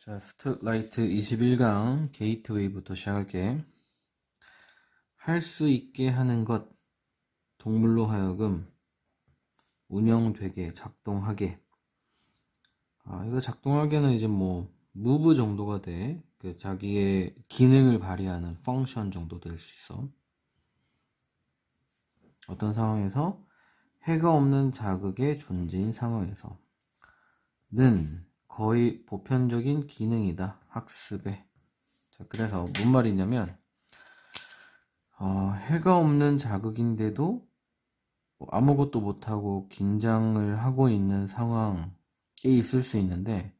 자, 스트라이트 21강 게이트웨이부터 시작할게. 할 수 있게 하는 것, 동물로 하여금 운영되게, 작동하게. 아, 여기서 작동하게는 이제 뭐, 무브 정도가 돼. 그 자기의 기능을 발휘하는 펑션 정도 될 수 있어. 어떤 상황에서 해가 없는 자극의 존재인 상황에서 는 거의 보편적인 기능이다. 학습에. 자, 그래서 뭔 말이냐면, 어, 해가 없는 자극인데도 뭐 아무것도 못하고 긴장을 하고 있는 상황이 있을 수 있는데,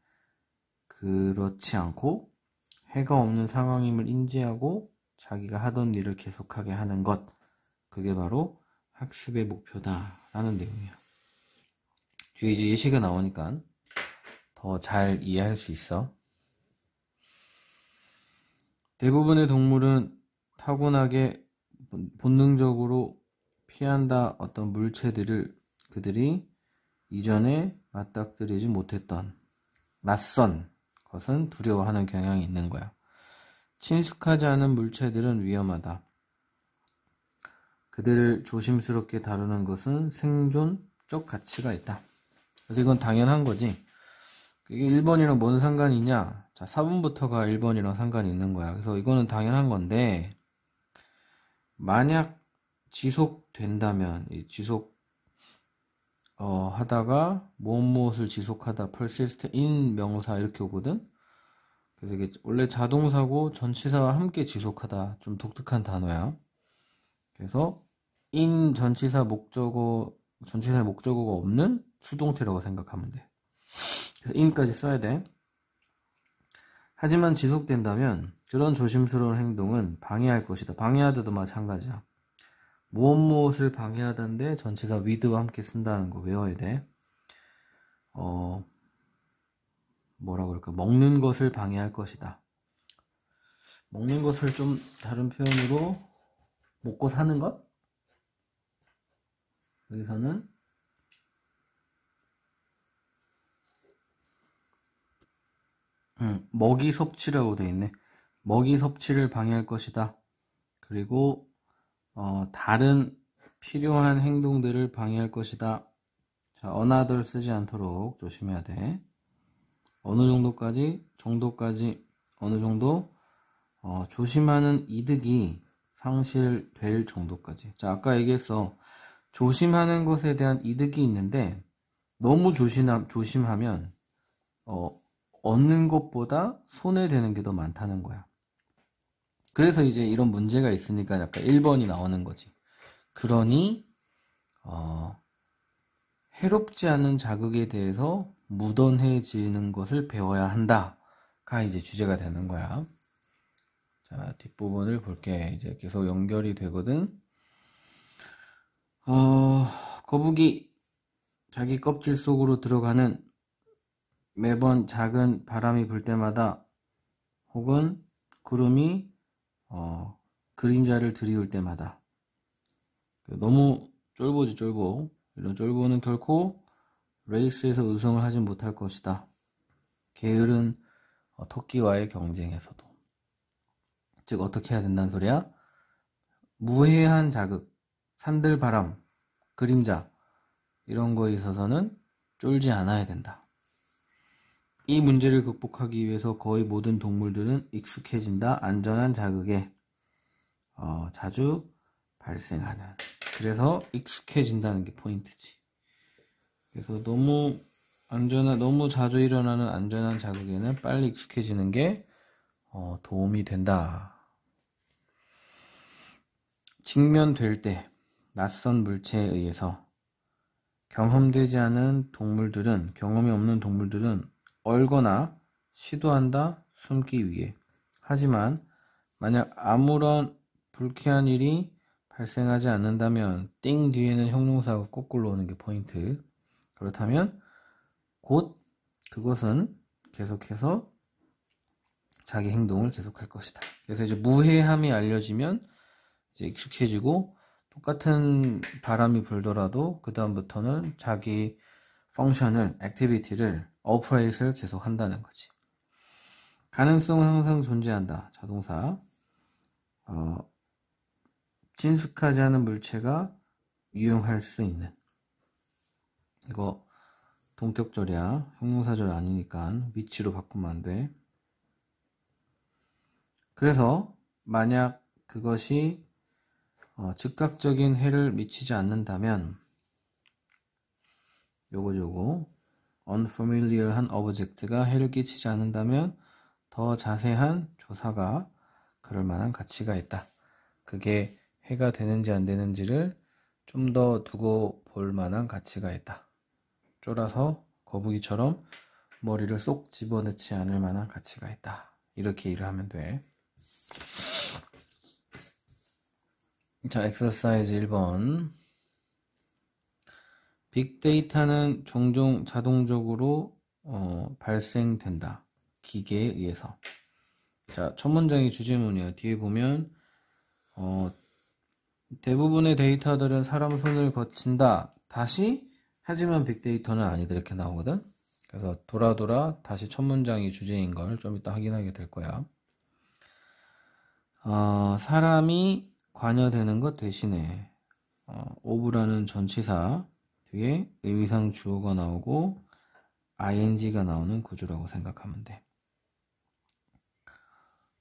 그렇지 않고, 해가 없는 상황임을 인지하고 자기가 하던 일을 계속하게 하는 것. 그게 바로 학습의 목표다라는 내용이에요. 뒤에 이제 예시가 나오니까 더잘 이해할 수 있어. 대부분의 동물은 타고나게 본능적으로 피한다 어떤 물체들을 그들이 이전에 맞닥뜨리지 못했던 낯선 것은 두려워하는 경향이 있는 거야. 친숙하지 않은 물체들은 위험하다. 그들을 조심스럽게 다루는 것은 생존적 가치가 있다. 그래서 이건 당연한 거지. 이게 1번이랑 뭔 상관이냐? 자, 4번부터가 1번이랑 상관이 있는 거야. 그래서 이거는 당연한 건데, 만약 지속된다면, 지속, 어, 하다가, 무엇 무엇을 지속하다, persist in 명사 이렇게 오거든? 그래서 이게 원래 자동사고 전치사와 함께 지속하다. 좀 독특한 단어야. 그래서, in 전치사 목적어, 전치사의 목적어가 없는 수동태라고 생각하면 돼. 그래서 in까지 써야 돼. 하지만 지속된다면 그런 조심스러운 행동은 방해할 것이다. 방해하다도 마찬가지야. 무엇 무엇을 방해하던데전체사 with와 함께 쓴다는 거 외워야 돼. 어, 뭐라 그럴까? 먹는 것을 방해할 것이다. 먹는 것을 좀 다른 표현으로 먹고 사는 것? 여기서는 음, 먹이 섭취라고 되어 있네. 먹이 섭취를 방해할 것이다. 그리고 어, 다른 필요한 행동들을 방해할 것이다. 자, 어 n o t 쓰지 않도록 조심해야 돼. 어느 정도까지, 정도까지, 어느 정도 어, 조심하는 이득이 상실될 정도까지. 자, 아까 얘기했어. 조심하는 것에 대한 이득이 있는데 너무 조심하, 조심하면 어, 얻는 것보다 손해되는 게 더 많다는 거야. 그래서 이제 이런 문제가 있으니까 약간 1번이 나오는 거지. 그러니, 어, 해롭지 않은 자극에 대해서 무던해지는 것을 배워야 한다. 가 이제 주제가 되는 거야. 자, 뒷부분을 볼게. 이제 계속 연결이 되거든. 어, 거북이 자기 껍질 속으로 들어가는 매번 작은 바람이 불 때마다 혹은 구름이 어, 그림자를 들이울 때마다 그 너무 쫄보지 쫄보 이런 쫄보는 결코 레이스에서 우승을 하지 못할 것이다 게으른 토끼와의 경쟁에서도 즉 어떻게 해야 된다는 소리야? 무해한 자극, 산들바람, 그림자 이런 거에 있어서는 쫄지 않아야 된다 이 문제를 극복하기 위해서 거의 모든 동물들은 익숙해진다. 안전한 자극에 어, 자주 발생하는. 그래서 익숙해진다는 게 포인트지. 그래서 너무 안전한, 너무 자주 일어나는 안전한 자극에는 빨리 익숙해지는 게 어, 도움이 된다. 직면될 때 낯선 물체에 의해서 경험되지 않은 동물들은 경험이 없는 동물들은 얼거나 시도한다 숨기 위해. 하지만 만약 아무런 불쾌한 일이 발생하지 않는다면 띵 뒤에는 형용사가 거꾸로 오는 게 포인트. 그렇다면 곧 그것은 계속해서 자기 행동을 계속할 것이다. 그래서 이제 무해함이 알려지면 이제 익숙해지고 똑같은 바람이 불더라도 그 다음부터는 자기 펑션을 액티비티를 어프레이스를 계속 한다는 거지. 가능성은 항상 존재한다. 자동사. 어, 친숙하지 않은 물체가 유용할 수 있는. 이거 동격절이야. 형용사절 아니니까 위치로 바꾸면 안 돼. 그래서 만약 그것이 어, 즉각적인 해를 미치지 않는다면 요거 요거 unfamiliar한 object가 해를 끼치지 않는다면 더 자세한 조사가 그럴 만한 가치가 있다. 그게 해가 되는지 안 되는지를 좀 더 두고 볼 만한 가치가 있다. 쫄아서 거북이처럼 머리를 쏙 집어넣지 않을 만한 가치가 있다. 이렇게 일을 하면 돼. 자, 엑서사이즈 1번. 빅데이터는 종종 자동적으로 어, 발생된다. 기계에 의해서. 자, 첫 문장이 주제문이에요. 뒤에 보면 어, 대부분의 데이터들은 사람 손을 거친다. 다시 하지만 빅데이터는 아니다 이렇게 나오거든. 그래서 돌아 돌아 다시 첫 문장이 주제인 걸 좀 이따 확인하게 될 거야. 어, 사람이 관여되는 것 대신에 어, 오브라는 전치사 뒤에 의미상 주어가 나오고 ing가 나오는 구조라고 생각하면 돼.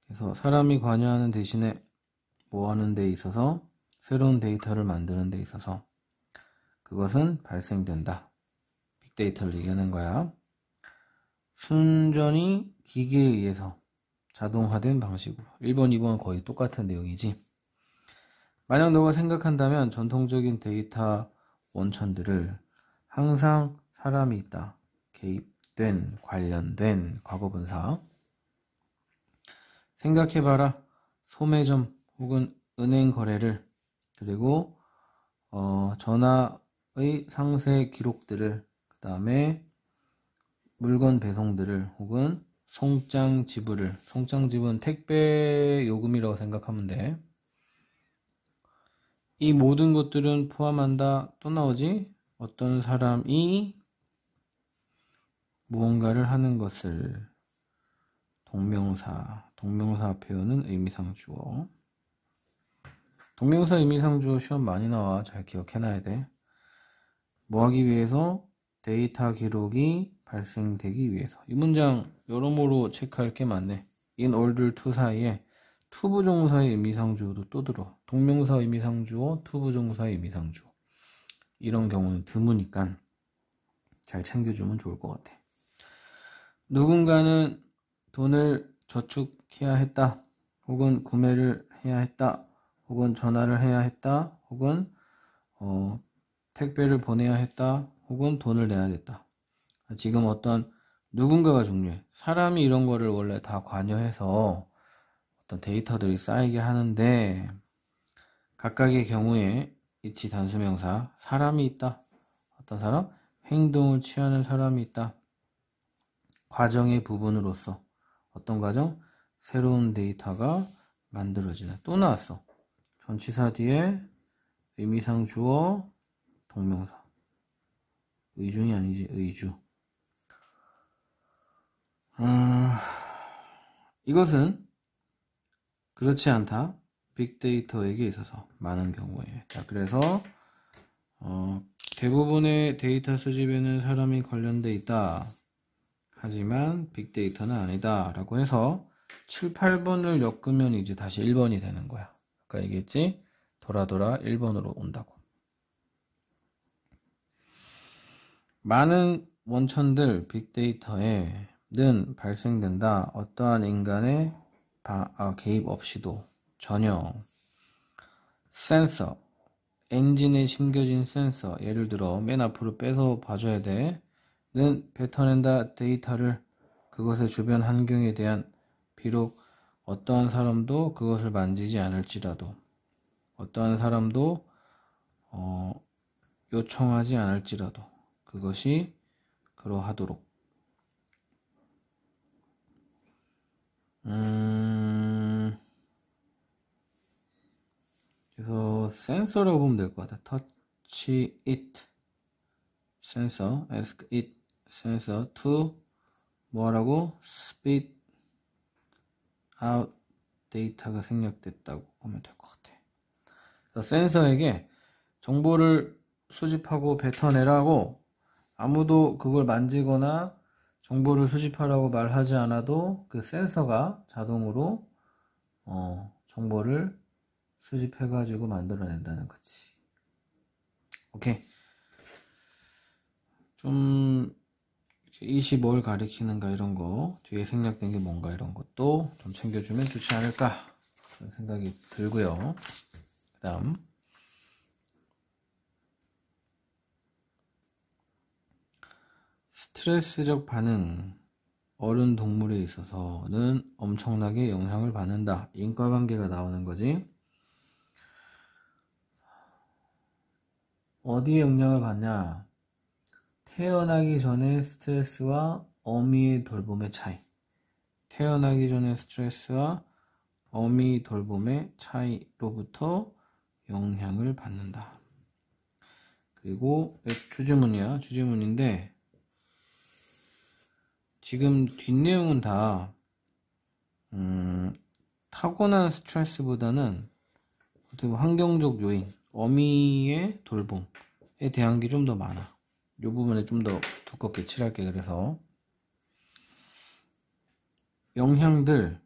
그래서 사람이 관여하는 대신에 뭐 하는 데 있어서 새로운 데이터를 만드는 데 있어서 그것은 발생된다. 빅데이터를 얘기하는 거야. 순전히 기계에 의해서 자동화된 방식으로 1번, 2번 은 거의 똑같은 내용이지. 만약 너가 생각한다면 전통적인 데이터 원천들을 항상 사람이 있다. 개입된, 관련된 과거분사. 생각해봐라. 소매점 혹은 은행 거래를 그리고 어, 전화의 상세 기록들을 그 다음에 물건 배송들을 혹은 송장 지불을 송장 지불은 택배 요금이라고 생각하면 돼. 이 모든 것들은 포함한다. 또 나오지? 어떤 사람이 무언가를 하는 것을 동명사, 동명사 표현는 의미상주어. 동명사 의미상주어 시험 많이 나와. 잘 기억해놔야 돼. 뭐 하기 위해서? 데이터 기록이 발생되기 위해서. 이 문장 여러모로 체크할 게 많네. in order to 사이에 투부종사의 의미상주어도 또 들어. 동명사 의미상주어, 투부종사의 의미상주어. 이런 경우는 드무니까 잘 챙겨주면 좋을 것 같아. 누군가는 돈을 저축해야 했다. 혹은 구매를 해야 했다. 혹은 전화를 해야 했다. 혹은 어, 택배를 보내야 했다. 혹은 돈을 내야 됐다. 지금 어떤 누군가가 종류해 사람이 이런 거를 원래 다 관여해서 어떤 데이터들이 쌓이게 하는데 각각의 경우에 이치 단수명사 사람이 있다. 어떤 사람? 행동을 취하는 사람이 있다. 과정의 부분으로서 어떤 과정? 새로운 데이터가 만들어지는 또 나왔어. 전치사 뒤에 의미상 주어 동명사 의중이 아니지 의주 음, 이것은 그렇지 않다. 빅데이터에게 있어서 많은 경우에. 자, 그래서 어, 대부분의 데이터 수집에는 사람이 관련돼 있다. 하지만 빅데이터는 아니다. 라고 해서 7, 8번을 엮으면 이제 다시 1번이 되는 거야. 아까 얘기했지? 돌아돌아 1번으로 온다고. 많은 원천들 빅데이터에는 발생된다. 어떠한 인간의 바, 아, 개입 없이도 전혀 센서 엔진에 심겨진 센서 예를 들어 맨 앞으로 빼서 봐줘야 돼는 뱉어낸다 데이터를 그것의 주변 환경에 대한 비록 어떠한 사람도 그것을 만지지 않을지라도 어떠한 사람도 어, 요청하지 않을지라도 그것이 그러하도록 음... 그래서 센서라고 보면 될 것 같아. 요 터치 it 센서 ask it 센서 to 뭐라고 spit out 데이터가 생략됐다고 보면 될 것 같아. 그래서 센서에게 정보를 수집하고 뱉어내라고 아무도 그걸 만지거나 정보를 수집하라고 말하지 않아도 그 센서가 자동으로 어, 정보를 수집해가지고 만들어낸다는 거지. 오케이. 좀 25월 가리키는가 이런 거 뒤에 생략된 게 뭔가 이런 것도 좀 챙겨주면 좋지 않을까 그런 생각이 들고요. 그 다음 스트레스적 반응 어른 동물에 있어서는 엄청나게 영향을 받는다. 인과관계가 나오는 거지. 어디에 영향을 받냐? 태어나기 전의 스트레스와 어미의 돌봄의 차이. 태어나기 전의 스트레스와 어미 돌봄의 차이로부터 영향을 받는다. 그리고 주제문이야. 주제문인데 지금 뒷내용은 다 음, 타고난 스트레스보다는 어떻게 보면 환경적 요인 어미의 돌봄에 대한 게 좀 더 많아. 이 부분에 좀 더 두껍게 칠할게. 그래서 영향들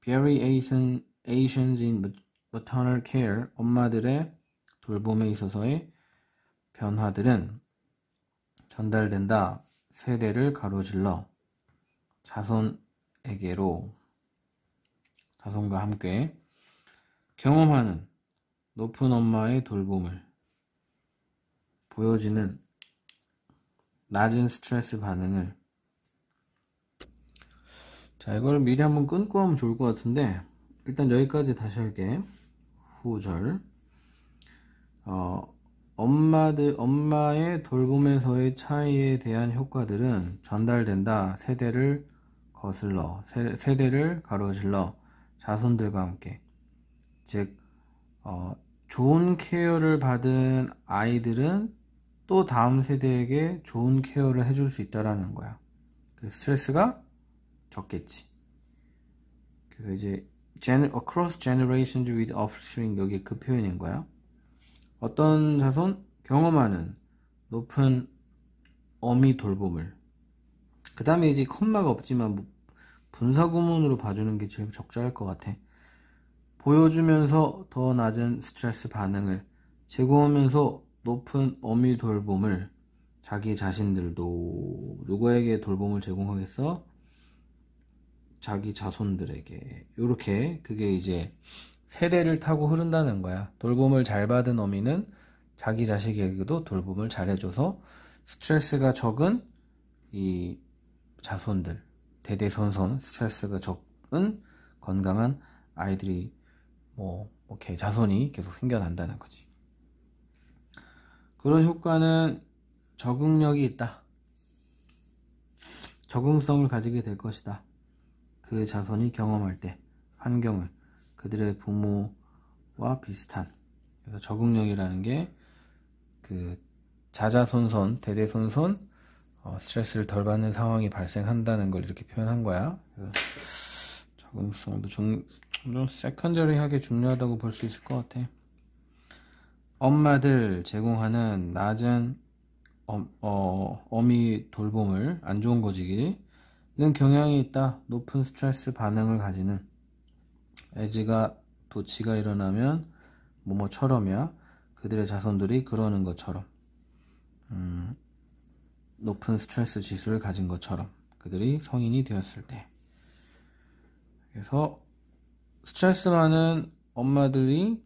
v e r y a t i o n s in maternal care 엄마들의 돌봄에 있어서의 변화들은 전달된다. 세대를 가로질러 자손에게로 자손과 함께 경험하는 높은 엄마의 돌봄을 보여지는 낮은 스트레스 반응을 자 이걸 미리 한번 끊고 하면 좋을 것 같은데 일단 여기까지 다시 할게 후절 어, 엄마들, 엄마의 돌봄에서의 차이에 대한 효과들은 전달된다. 세대를 거슬러, 세, 대를 가로질러 자손들과 함께. 즉, 어, 좋은 케어를 받은 아이들은 또 다음 세대에게 좋은 케어를 해줄 수 있다라는 거야. 그래서 스트레스가 적겠지. 그래서 이제 gen, across generations with offspring 여기 그 표현인 거야. 어떤 자손 경험하는 높은 어미 돌봄을. 그 다음에 이제 컴마가 없지만 뭐 분사구문으로 봐주는 게 제일 적절할 것 같아. 보여주면서 더 낮은 스트레스 반응을 제공하면서 높은 어미 돌봄을 자기 자신들도 누구에게 돌봄을 제공하겠어? 자기 자손들에게 이렇게 그게 이제 세대를 타고 흐른다는 거야. 돌봄을 잘 받은 어미는 자기 자식에게도 돌봄을 잘 해줘서 스트레스가 적은 이 자손들 대대선선 스트레스가 적은 건강한 아이들이 뭐 이렇게 뭐 자손이 계속 생겨난다는 거지. 그런 효과는 적응력이 있다. 적응성을 가지게 될 것이다. 그 자손이 경험할 때 환경을 그들의 부모와 비슷한 그래서 적응력이라는 게 그 자자손손 대대손손 어, 스트레스를 덜 받는 상황이 발생한다는 걸 이렇게 표현한 거야. 작용성도 좀, 좀 세컨저리하게 중요하다고 볼 수 있을 것 같아. 엄마들 제공하는 낮은 엄, 어, 어미 돌봄을 안 좋은 거지기는 경향이 있다. 높은 스트레스 반응을 가지는 애지가 도치가 일어나면 뭐뭐처럼이야. 그들의 자손들이 그러는 것처럼 음, 높은 스트레스 지수를 가진 것처럼 그들이 성인이 되었을 때 그래서 스트레스 많은 엄마들이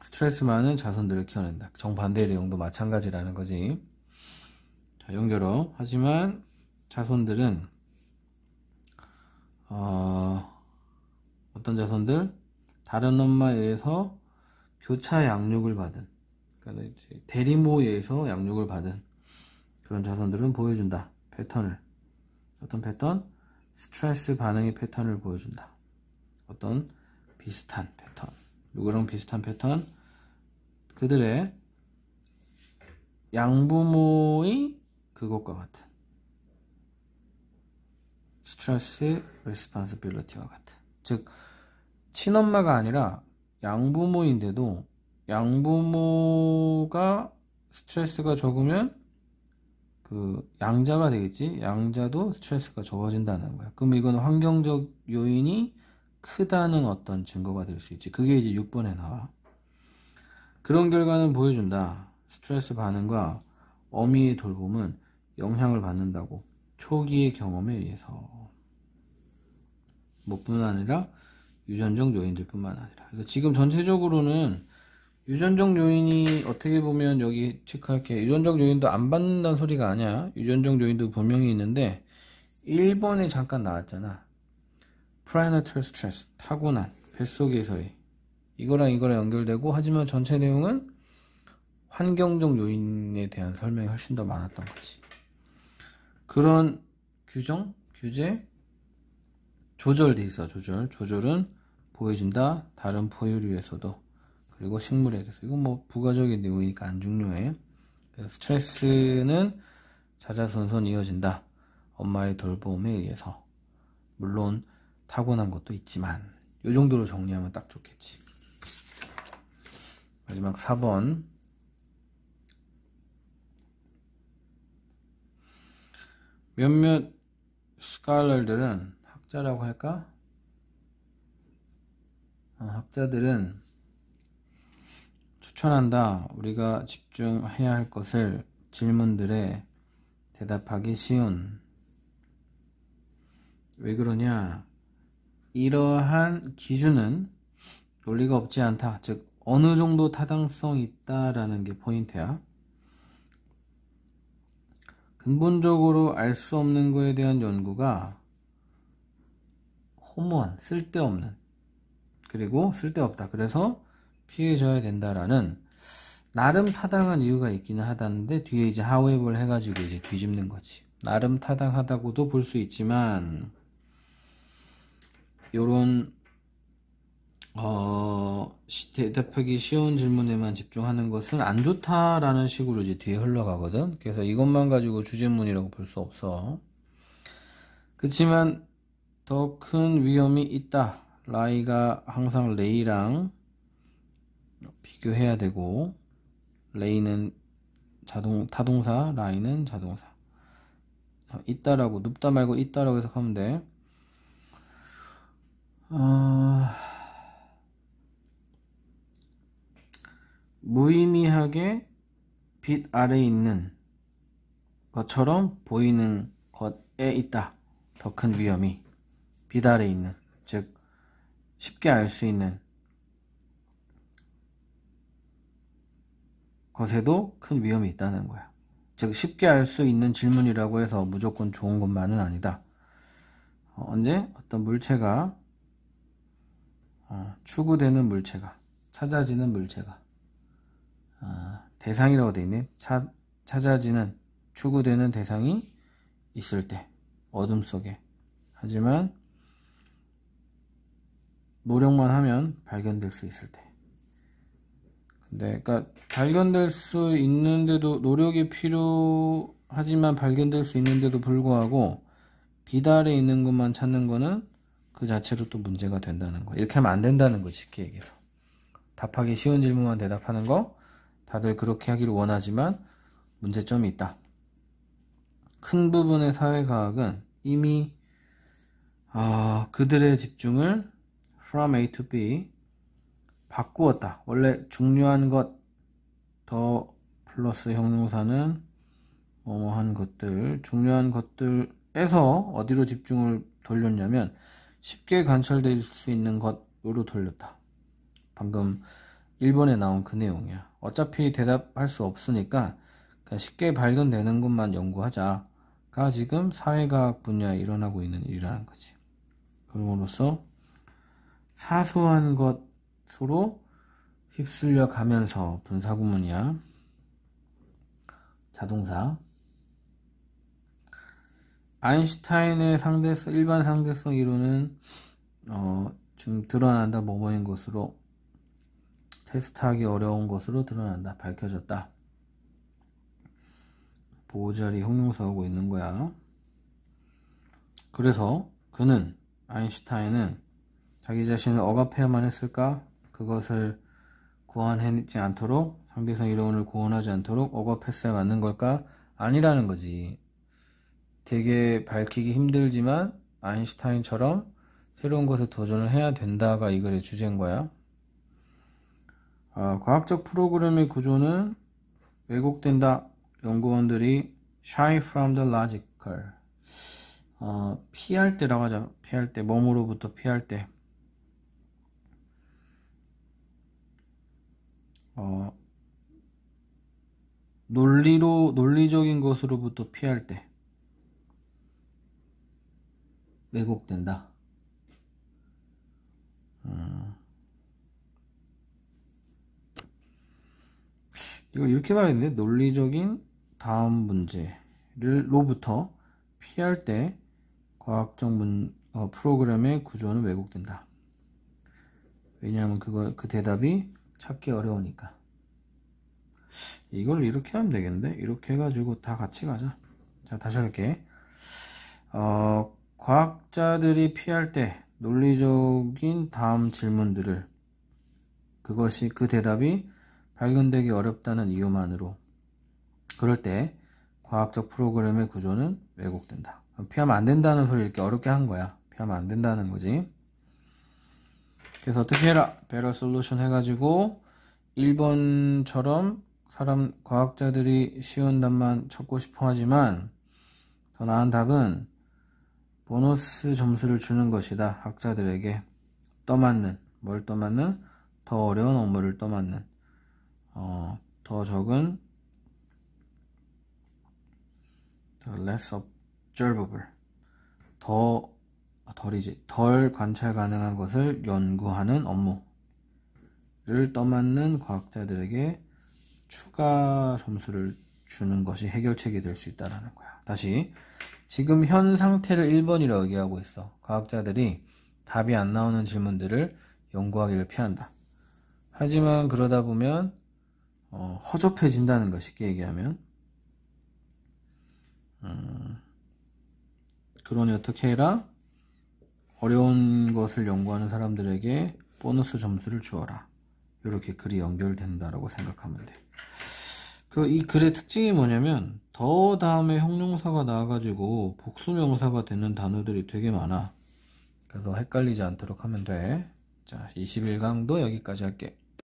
스트레스 많은 자손들을 키워낸다. 정반대의 내용도 마찬가지라는 거지. 자, 연결어. 하지만 자손들은 어, 어떤 자손들? 다른 엄마에 의해서 교차 양육을 받은 그러니까 대리모에 의해서 양육을 받은 그런 자손들은 보여준다. 패턴을. 어떤 패턴? 스트레스 반응의 패턴을 보여준다. 어떤 비슷한 패턴, 누구랑 비슷한 패턴, 그들의 양부모의 그것과 같은 스트레스 레스판서빌리티와 같은 즉 친엄마가 아니라 양부모인데도 양부모가 스트레스가 적으면 그 양자가 되겠지. 양자도 스트레스가 적어진다는 거야. 그럼 이건 환경적 요인이 크다는 어떤 증거가 될 수 있지. 그게 이제 6번에 나와. 그런 결과는 보여준다. 스트레스 반응과 어미의 돌봄은 영향을 받는다고. 초기의 경험에 의해서. 뭐뿐 아니라 유전적 요인들뿐만 아니라. 그래서 지금 전체적으로는 유전적 요인이 어떻게 보면 여기 체크할게요. 유전적 요인도 안 받는다는 소리가 아니야. 유전적 요인도 분명히 있는데 1번에 잠깐 나왔잖아. 프라이너털 스트레스, 타고난, 뱃속에서의 이거랑 이거랑 연결되고 하지만 전체 내용은 환경적 요인에 대한 설명이 훨씬 더 많았던 거지. 그런 규정, 규제, 조절돼 있어, 조절. 조절은 보여준다, 다른 포유류에서도. 그리고 식물에 대해서 이건 뭐 부가적인 내용이니까 안 중요해 요 그래서 스트레스는 자자손손 이어진다 엄마의 돌봄에 의해서 물론 타고난 것도 있지만 이 정도로 정리하면 딱 좋겠지 마지막 4번 몇몇 스칼럴들은 학자라고 할까? 어, 학자들은 추천한다. 우리가 집중해야 할 것을 질문들에 대답하기 쉬운. 왜 그러냐? 이러한 기준은 논리가 없지 않다. 즉, 어느 정도 타당성이 있다라는 게 포인트야. 근본적으로 알 수 없는 것에 대한 연구가 호모한 쓸데없는, 그리고 쓸데없다. 그래서 피해져야 된다라는 나름 타당한 이유가 있기는 하다는데 뒤에 이제 하웨이블 해가지고 이제 뒤집는 거지 나름 타당하다고도 볼 수 있지만 요런 어, 대답하기 쉬운 질문에만 집중하는 것은 안 좋다라는 식으로 이제 뒤에 흘러가거든. 그래서 이것만 가지고 주제문이라고 볼 수 없어. 그렇지만 더 큰 위험이 있다. 라이가 항상 레이랑 비교해야 되고 레이는 자동 타동사 라인은 자동사 있다라고 눕다 말고 있다라고 해석하면 돼 어... 무의미하게 빛 아래 있는 것처럼 보이는 것에 있다 더 큰 위험이 빛 아래 있는 즉 쉽게 알 수 있는 것에도 큰 위험이 있다는 거야. 즉 쉽게 알 수 있는 질문이라고 해서 무조건 좋은 것만은 아니다. 어, 언제 어떤 물체가 아, 추구되는 물체가 찾아지는 물체가 아, 대상이라고 되어 있네. 차, 찾아지는 추구되는 대상이 있을 때 어둠 속에 하지만 노력만 하면 발견될 수 있을 때 네, 그러니까 발견될 수 있는데도 노력이 필요하지만 발견될 수 있는데도 불구하고 비달에 있는 것만 찾는 거는 그 자체로 또 문제가 된다는 거. 이렇게 하면 안 된다는 거, 쉽게 얘기해서. 답하기 쉬운 질문만 대답하는 거, 다들 그렇게 하기를 원하지만 문제점이 있다. 큰 부분의 사회과학은 이미 아, 그들의 집중을 from A to B 바꾸었다. 원래 중요한 것 더 플러스 형용사는 어뭐한 것들 중요한 것들에서 어디로 집중을 돌렸냐면 쉽게 관찰될 수 있는 것으로 돌렸다. 방금 1번에 나온 그 내용이야. 어차피 대답할 수 없으니까 그냥 쉽게 발견되는 것만 연구하자가 지금 사회과학 분야에 일어나고 있는 일이라는 거지. 그러므로써 사소한 것 서로 휩쓸려 가면서 분사구문이야. 자동사. 아인슈타인의 상대성, 일반 상대성 이론은 어, 지금 드러난다, 뭐뭐인 것으로 테스트하기 어려운 것으로 드러난다, 밝혀졌다. 보호자리 형용사 하고 있는 거야. 그래서 그는 아인슈타인은 자기 자신을 억압해야만 했을까? 그것을 고안하지 않도록 상대성 이론을 구원하지 않도록 억압했어야 맞는 걸까? 아니라는 거지. 되게 밝히기 힘들지만 아인슈타인처럼 새로운 것에 도전을 해야 된다가 이 글의 주제인 거야. 어, 과학적 프로그램의 구조는 왜곡된다. 연구원들이 shy from the logical. 어, 피할 때라고 하자. 피할 때, 몸으로부터 피할 때. 어, 논리로 논리적인 것으로부터 피할 때 왜곡된다. 음. 이거 이렇게 봐야겠는데 논리적인 다음 문제로부터 피할 때 과학적 문, 어, 프로그램의 구조는 왜곡된다. 왜냐하면 그거 그 대답이 찾기 어려우니까 이걸 이렇게 하면 되겠는데 이렇게 해가지고 다 같이 가자 자 다시 할게 어, 과학자들이 피할 때 논리적인 다음 질문들을 그것이 그 대답이 발견되기 어렵다는 이유만으로 그럴 때 과학적 프로그램의 구조는 왜곡된다 피하면 안 된다는 소리 를 이렇게 어렵게 한 거야 피하면 안 된다는 거지 그래서 어떻게 해라 배럴 솔루션 해가지고 1번처럼 사람 과학자들이 쉬운 답만 찾고 싶어 하지만 더 나은 답은 보너스 점수를 주는 것이다 학자들에게 떠맞는 뭘 떠맞는 더 어려운 업무를 떠맞는 어, 더 적은 less observable 더 아, 덜이지 덜 관찰 가능한 것을 연구하는 업무를 떠맡는 과학자들에게 추가 점수를 주는 것이 해결책이 될 수 있다라는 거야. 다시 지금 현 상태를 1번이라고 얘기하고 있어. 과학자들이 답이 안 나오는 질문들을 연구하기를 피한다. 하지만 그러다 보면 어, 허접해진다는 거 쉽게 얘기하면 음, 그러니 어떻게 해라? 어려운 것을 연구하는 사람들에게 보너스 점수를 주어라. 이렇게 글이 연결된다라고 생각하면 돼. 그 이 글의 특징이 뭐냐면 더 다음에 형용사가 나와가지고 복수명사가 되는 단어들이 되게 많아. 그래서 헷갈리지 않도록 하면 돼. 자, 21강도 여기까지 할게.